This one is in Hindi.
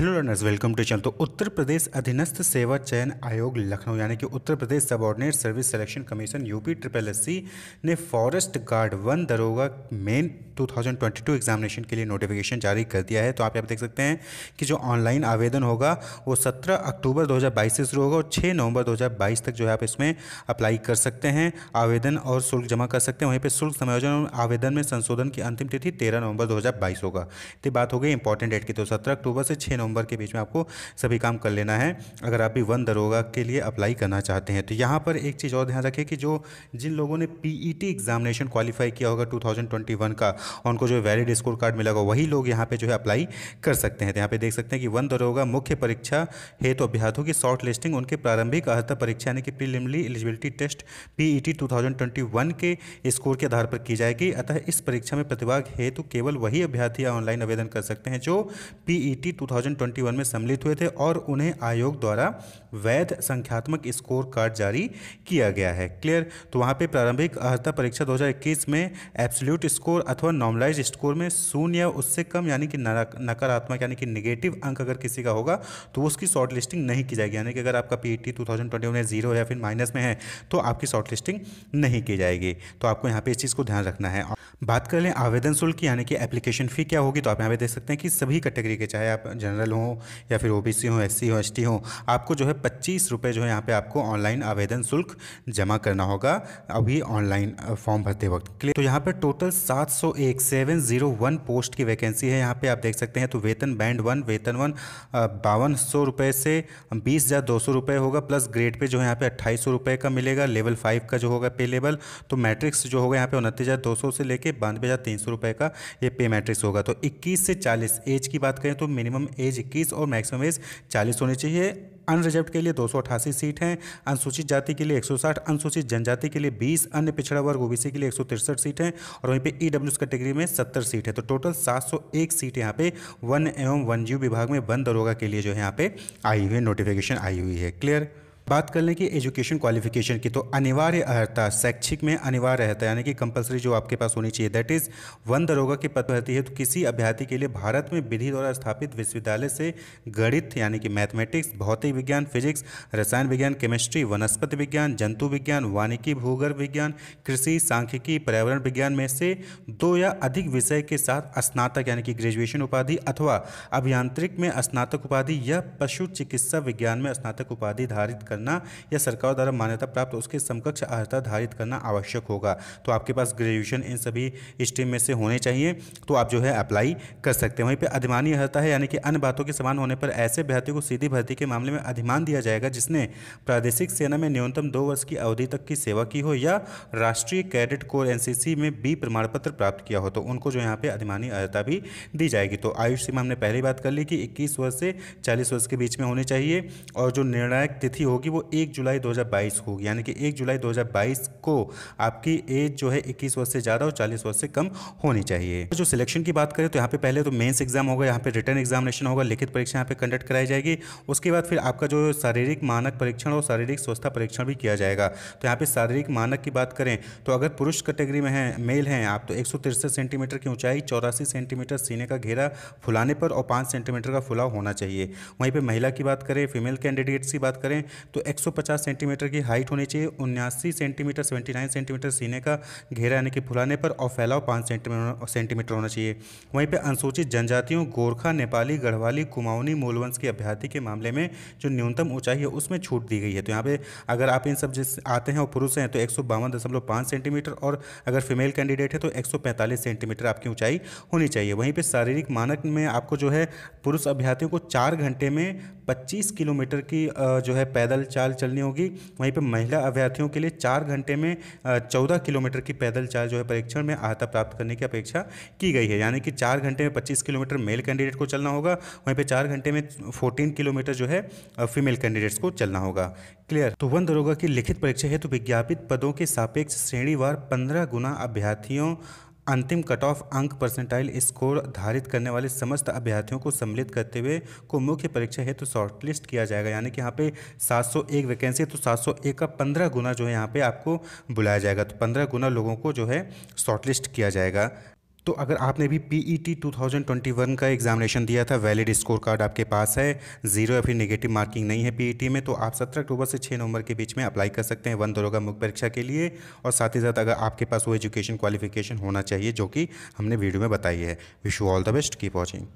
hello learners welcome to channel तो उत्तर प्रदेश अधीनस्थ सेवा चयन आयोग लखनऊ यानी कि Uttar Pradesh subordinate service selection commission UP triple S ने फॉरेस्ट गार्ड वन दरोगा मेन 2022 एग्जामिनेशन के लिए नोटिफिकेशन जारी कर दिया है तो आप यहाँ देख सकते हैं कि जो ऑनलाइन आवेदन होगा वो 17 अक्टूबर 2022 से शुरू होगा और 6 नवंबर 2022 तक जो है आप इसमें अप्लाई कर सकते हैं आवेदन और शुल्क जमा कर सकते हैं वहीं पर शुल्क समायोजन और आवेदन में संशोधन की अंतिम तिथि तेरह नवंबर दो होगा तो बात हो गई इंपॉर्टेंट डेट की तो सत्रह अक्टूबर से छः नवंबर नवंबर के बीच में आपको सभी काम कर लेना है अगर आप भी वन दरोगा के लिए अप्लाई करना चाहते हैं तो यहाँ पर एक चीज़ और ध्यान रखें कि जो जिन लोगों ने पी एग्जामिनेशन क्वालिफाई किया होगा टू का उनको जो वैलिड स्कोर कार्ड होगा वही लोग यहाँ पे जो है अप्लाई कर सकते हैं तो यहाँ पर देख सकते हैं कि वन दरोगा मुख्य परीक्षा हेतु तो अभ्यार्थों की शॉर्ट लिस्टिंग उनके प्रारंभिक अर्हता परीक्षा यानी कि प्रीलिमिनरी एलिजिबिलिटी टेस्ट पीईटी 2021 के स्कोर के आधार पर की जाएगी अतः इस परीक्षा में प्रतिभाग हेतु केवल वही अभ्यर्थी ऑनलाइन आवेदन कर सकते हैं जो पीईटी 2021 में सम्मिलित हुए थे और उन्हें आयोग द्वारा वैध संख्यात्मक स्कोर कार्ड जारी किया गया है क्लियर तो वहाँ पे प्रारंभिक अर्हता परीक्षा 2021 में एब्सोल्यूट स्कोर अथवा नॉर्मलाइज स्कोर में शून्य उससे कम यानी कि नकारात्मक यानी कि निगेटिव अंक अगर किसी का होगा तो उसकी शॉर्ट लिस्टिंग नहीं की जाएगी यानी कि अगर आपका पी ई e में जीरो या फिर माइनस में है तो आपकी शॉर्ट लिस्टिंग नहीं की जाएगी तो आपको यहाँ पे इस चीज़ को ध्यान रखना है बात कर लें आवेदन शुल्क यानी कि एप्लीकेशन फ़ी क्या होगी तो आप यहाँ पे देख सकते हैं कि सभी कैटेगरी के चाहे आप जनरल जनरल हो या फिर ओबीसी हो एससी हो एसटी हो आपको जो है पच्चीस रुपये जो है यहाँ पे आपको ऑनलाइन आवेदन शुल्क जमा करना होगा अभी ऑनलाइन फॉर्म भरते वक्त क्लियर तो यहाँ पर टोटल सात सौ पोस्ट की वैकेंसी है यहाँ पर आप देख सकते हैं तो वेतन बैंड वन वेतन वन बावन से बीस हज़ार दो सौ रुपये होगा प्लस ग्रेड पे जो है यहाँ पे अट्ठाईस सौ रुपये का मिलेगा लेवल फाइव का जो होगा पे लेवल तो मैट्रिक्स जो होगा यहाँ पे उनतीस हज़ार दो सौ से लेके बानवे हज़ार तीन सौ रुपये का ये पे मैट्रिक्स होगा तो इक्कीस से चालीस एज की बात करें तो मिनिमम एज इक्कीस और मैक्सिमम एज चालीस होनी चाहिए अनरिजर्व के लिए दो सीट हैं अनुसूचित जाति के लिए 160 अनुसूचित जनजाति के लिए 20 अन्य पिछड़ा वर्ग ओबीसी के लिए एक सीट हैं और वहीं पे ईडब्ल्यूएस e कैटेगरी में 70 सीट है तो टोटल 701 सीट यहाँ पे वन एवं वन विभाग में वन दरोगा के लिए जो है यहाँ पे आई हुई है नोटिफिकेशन आई हुई है क्लियर बात कर लें कि एजुकेशन क्वालिफिकेशन की तो अनिवार्य अर्थता शैक्षिक में अनिवार्य रहता है यानी कि कंपलसरी जो आपके पास होनी चाहिए दैट इज़ वन दरोगा की पद रहती है तो किसी अभ्यर्थी के लिए भारत में विधि द्वारा स्थापित विश्वविद्यालय से गणित यानी कि मैथमेटिक्स भौतिक विज्ञान फिजिक्स रसायन विज्ञान केमिस्ट्री वनस्पति विज्ञान जंतु विज्ञान वानिकी भूगर्भ विज्ञान कृषि सांख्यिकी पर्यावरण विज्ञान में से दो या अधिक विषय के साथ स्नातक यानी कि ग्रेजुएशन उपाधि अथवा अभियांत्रिक में स्नातक उपाधि या पशु चिकित्सा विज्ञान में स्नातक उपाधि धारित कर करना या सरकार द्वारा मान्यता प्राप्त उसके समकक्ष अर्हता धारित करना आवश्यक होगा तो आपके पास ग्रेजुएशन इन सभी स्ट्रीम में से होने चाहिए तो आप जो है अप्लाई कर सकते हैं वहीं पर अधिमानी अर्हता है यानी कि अन्य बातों के समान होने पर ऐसे अभ्यर्थियों को सीधी भर्ती के मामले में अधिमान दिया जाएगा जिसने प्रादेशिक सेना में न्यूनतम दो वर्ष की अवधि तक की सेवा की हो या राष्ट्रीय कैडेट कोर एनसीसी में बी प्रमाण पत्र प्राप्त किया हो तो उनको जो यहाँ पे अधिमानी अर्हता भी दी जाएगी तो आयुष सीमा हमने पहली बात कर ली कि इक्कीस वर्ष से चालीस वर्ष के बीच में होनी चाहिए और जो निर्णायक तिथि होगी होगी वो एक जुलाई 2022 होगी यानी कि एक जुलाई 2022 को आपकी एज जो है 21 वर्ष से ज़्यादा और 40 वर्ष से कम होनी चाहिए तो जो सिलेक्शन की बात करें तो यहाँ पे पहले तो मेंस एग्जाम होगा यहाँ पे रिटर्न एग्जामिनेशन होगा लिखित परीक्षा यहाँ पे कंडक्ट कराई जाएगी उसके बाद फिर आपका जो शारीरिक मानक परीक्षण और शारीरिक स्वस्थता परीक्षण भी किया जाएगा तो यहाँ पे शारीरिक मानक की बात करें तो अगर पुरुष कैटेगरी में है मेल हैं आप तो एक सेंटीमीटर की ऊंचाई चौरासी सेंटीमीटर सीने का घेरा फुलाने पर और पाँच सेंटीमीटर का फुलाव होना चाहिए वहीं पर महिला की बात करें फीमेल कैंडिडेट्स की बात करें तो 150 सेंटीमीटर की हाइट होनी चाहिए उन्यासी सेंटीमीटर 79 सेंटीमीटर सीने का घेरा यानी कि फुलाने पर और फैलाव पाँच सेंटीमीटर होना चाहिए वहीं पर अनुसूचित जनजातियों गोरखा नेपाली गढ़वाली कुमाऊनी मूलवंश की अभ्यर्थी के मामले में जो न्यूनतम ऊंचाई है उसमें छूट दी गई है तो यहाँ पे अगर आप इन सब जिस आते हैं और पुरुष हैं तो एक सेंटीमीटर और अगर फीमेल कैंडिडेट है तो एक सेंटीमीटर आपकी ऊंचाई होनी चाहिए वहीं पर शारीरिक मानक में आपको जो है पुरुष अभ्यर्थियों को चार घंटे में 25 किलोमीटर की जो है पैदल चाल चलनी होगी वहीं पर महिला अभ्यर्थियों के लिए चार घंटे में चौदह किलोमीटर की पैदल चाल जो है परीक्षण में आहता प्राप्त करने की अपेक्षा की गई है यानी कि चार घंटे में पच्चीस किलोमीटर मेल कैंडिडेट को चलना होगा वहीं पर चार घंटे में फोर्टीन किलोमीटर जो है फीमेल कैंडिडेट्स को चलना होगा क्लियर तो वन दरोगा की लिखित परीक्षा है तो विज्ञापित पदों के सापेक्ष श्रेणीवार पंद्रह गुना अभ्यर्थियों अंतिम कट ऑफ अंक परसेंटाइल स्कोर धारित करने वाले समस्त अभ्यर्थियों को सम्मिलित करते हुए को मुख्य परीक्षा हेतु तो शॉर्टलिस्ट किया जाएगा यानी कि यहाँ पे 701 वैकेंसी है तो 701 का 15 गुना जो है यहाँ पे आपको बुलाया जाएगा तो 15 गुना लोगों को जो है शॉर्टलिस्ट किया जाएगा तो अगर आपने भी P E T two thousand twenty one का एग्जामिनेशन दिया था वैलिड स्कोर कार्ड आपके पास है जीरो या फिर नेगेटिव मार्किंग नहीं है पी ई टी में तो आप सत्रह अक्टूबर से छः नवंबर के बीच में अप्लाई कर सकते हैं वन दरोगा मुख्य परीक्षा के लिए और साथ ही साथ अगर आपके पास वो एजुकेशन क्वालिफिकेशन होना चाहिए जो कि हमने वीडियो में बताई है wish you all the best keep watching